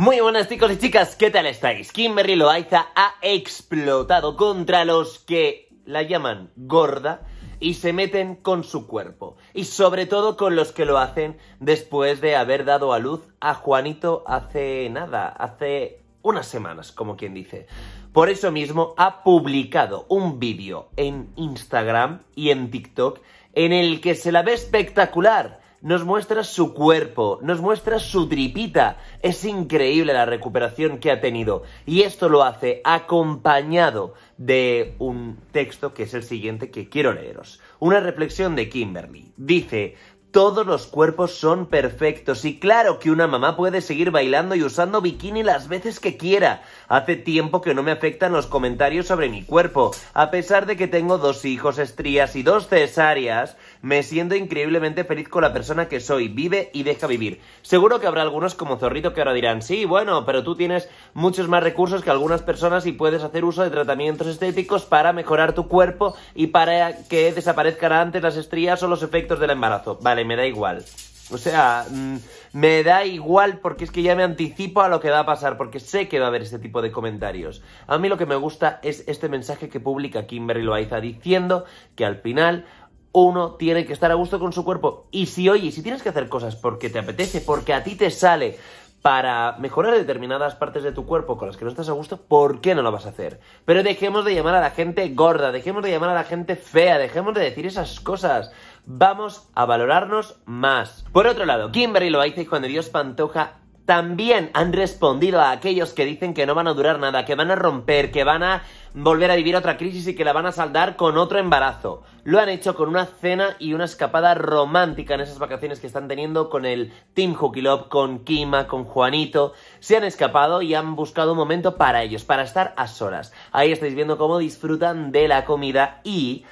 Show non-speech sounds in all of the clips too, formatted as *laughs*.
Muy buenas chicos y chicas, ¿qué tal estáis? Kimberly Loaiza ha explotado contra los que la llaman gorda y se meten con su cuerpo. Y sobre todo con los que lo hacen después de haber dado a luz a Juanito hace nada, hace unas semanas, como quien dice. Por eso mismo ha publicado un vídeo en Instagram y en TikTok en el que se la ve espectacular nos muestra su cuerpo, nos muestra su tripita. Es increíble la recuperación que ha tenido. Y esto lo hace acompañado de un texto que es el siguiente que quiero leeros. Una reflexión de Kimberly. Dice, todos los cuerpos son perfectos y claro que una mamá puede seguir bailando y usando bikini las veces que quiera. Hace tiempo que no me afectan los comentarios sobre mi cuerpo. A pesar de que tengo dos hijos, estrías y dos cesáreas, me siento increíblemente feliz con la persona que soy. Vive y deja vivir. Seguro que habrá algunos como Zorrito que ahora dirán, sí, bueno, pero tú tienes muchos más recursos que algunas personas y puedes hacer uso de tratamientos estéticos para mejorar tu cuerpo y para que desaparezcan antes las estrías o los efectos del embarazo. Vale. Y me da igual. O sea, mm, me da igual porque es que ya me anticipo a lo que va a pasar, porque sé que va a haber este tipo de comentarios. A mí lo que me gusta es este mensaje que publica Kimberly Loaiza diciendo que al final uno tiene que estar a gusto con su cuerpo. Y si, oye, si tienes que hacer cosas porque te apetece, porque a ti te sale, para mejorar determinadas partes de tu cuerpo con las que no estás a gusto, ¿por qué no lo vas a hacer? Pero dejemos de llamar a la gente gorda, dejemos de llamar a la gente fea, dejemos de decir esas cosas. Vamos a valorarnos más. Por otro lado, Kimberly lo y Juan Dios Pantoja también han respondido a aquellos que dicen que no van a durar nada, que van a romper, que van a volver a vivir otra crisis y que la van a saldar con otro embarazo. Lo han hecho con una cena y una escapada romántica en esas vacaciones que están teniendo con el Team Hooky Love, con Kima, con Juanito. Se han escapado y han buscado un momento para ellos, para estar a solas. Ahí estáis viendo cómo disfrutan de la comida y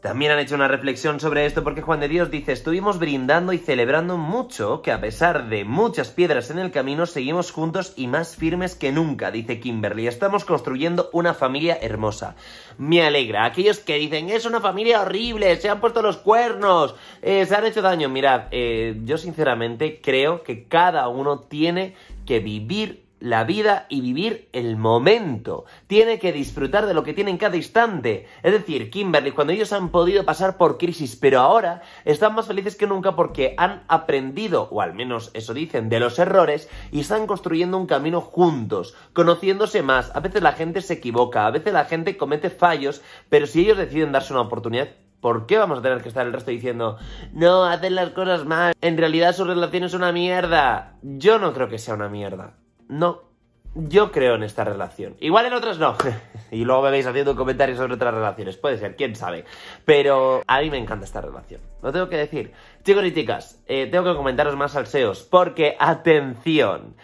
también han hecho una reflexión sobre esto porque Juan de Dios dice, estuvimos brindando y celebrando mucho que a pesar de muchas piedras en el camino seguimos juntos y más firmes que nunca, dice Kimberly. Estamos construyendo una familia hermosa. Me alegra. Aquellos que dicen, es una familia horrible, se han puesto los cuernos, eh, se han hecho daño. Mirad, eh, yo sinceramente creo que cada uno tiene que vivir la vida y vivir el momento. Tiene que disfrutar de lo que tiene en cada instante. Es decir, Kimberly, cuando ellos han podido pasar por crisis, pero ahora están más felices que nunca porque han aprendido, o al menos eso dicen, de los errores y están construyendo un camino juntos, conociéndose más. A veces la gente se equivoca, a veces la gente comete fallos, pero si ellos deciden darse una oportunidad, ¿Por qué vamos a tener que estar el resto diciendo, no, hacen las cosas mal, en realidad su relación es una mierda? Yo no creo que sea una mierda no, yo creo en esta relación. Igual en otras no. *laughs* y luego me veis haciendo comentarios sobre otras relaciones. Puede ser, quién sabe. Pero a mí me encanta esta relación. Lo tengo que decir. Chicos y chicas, eh, tengo que comentaros más salseos. Porque, atención.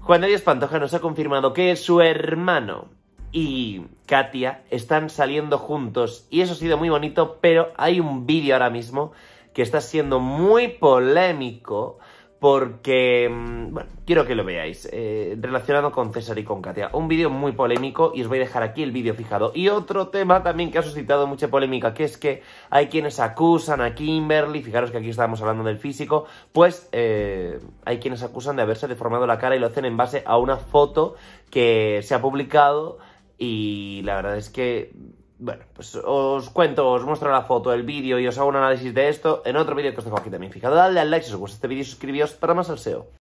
Juan Dios Pantoja nos ha confirmado que su hermano y Katia están saliendo juntos. Y eso ha sido muy bonito, pero hay un vídeo ahora mismo que está siendo muy polémico porque, mm, bueno, quiero que lo veáis, eh, relacionado con César y con Katia. Un vídeo muy polémico y os voy a dejar aquí el vídeo fijado. Y otro tema también que ha suscitado mucha polémica, que es que hay quienes acusan a Kimberly, fijaros que aquí estábamos hablando del físico, pues eh, hay quienes acusan de haberse deformado la cara y lo hacen en base a una foto que se ha publicado y la verdad es que bueno, pues os cuento, os muestro la foto, el vídeo y os hago un análisis de esto en otro vídeo que os dejo aquí también fijado. dale al like si os gusta este vídeo y suscribíos para más al